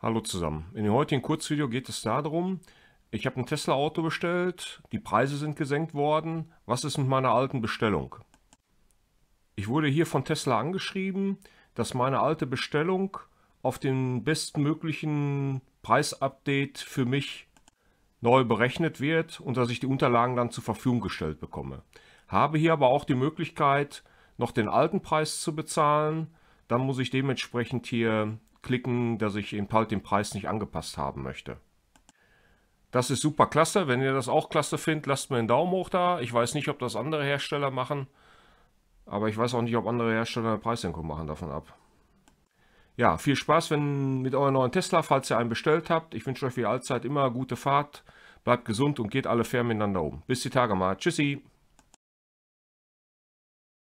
Hallo zusammen. In dem heutigen Kurzvideo geht es darum, ich habe ein Tesla-Auto bestellt, die Preise sind gesenkt worden, was ist mit meiner alten Bestellung? Ich wurde hier von Tesla angeschrieben, dass meine alte Bestellung auf den bestmöglichen Preisupdate für mich neu berechnet wird und dass ich die Unterlagen dann zur Verfügung gestellt bekomme. Habe hier aber auch die Möglichkeit, noch den alten Preis zu bezahlen, dann muss ich dementsprechend hier klicken, dass ich eben halt den Preis nicht angepasst haben möchte. Das ist super klasse. Wenn ihr das auch klasse findet, lasst mir einen Daumen hoch da. Ich weiß nicht, ob das andere Hersteller machen. Aber ich weiß auch nicht, ob andere Hersteller eine Preissenkung machen davon ab. Ja, viel Spaß wenn, mit eurem neuen Tesla, falls ihr einen bestellt habt. Ich wünsche euch wie allzeit immer gute Fahrt. Bleibt gesund und geht alle fair miteinander um. Bis die Tage mal. Tschüssi.